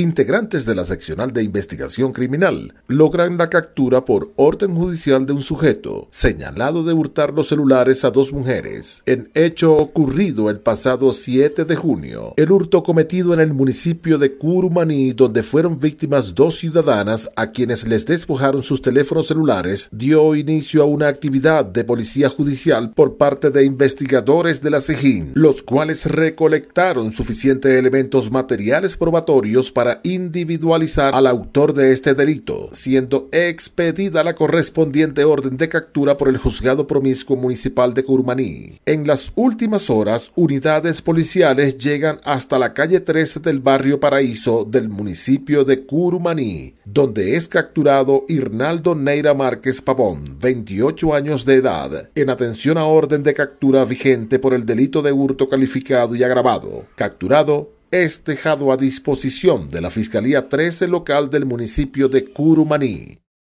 integrantes de la seccional de investigación criminal logran la captura por orden judicial de un sujeto señalado de hurtar los celulares a dos mujeres en hecho ocurrido el pasado 7 de junio. El hurto cometido en el municipio de Curumaní, donde fueron víctimas dos ciudadanas a quienes les despojaron sus teléfonos celulares, dio inicio a una actividad de policía judicial por parte de investigadores de la SEGIN, los cuales recolectaron suficientes elementos materiales probatorios para individualizar al autor de este delito, siendo expedida la correspondiente orden de captura por el juzgado promiscuo municipal de Curumaní. En las últimas horas, unidades policiales llegan hasta la calle 13 del barrio Paraíso del municipio de Curumaní, donde es capturado Irnaldo Neira Márquez Pavón, 28 años de edad, en atención a orden de captura vigente por el delito de hurto calificado y agravado, capturado es dejado a disposición de la Fiscalía 13 local del municipio de Curumaní.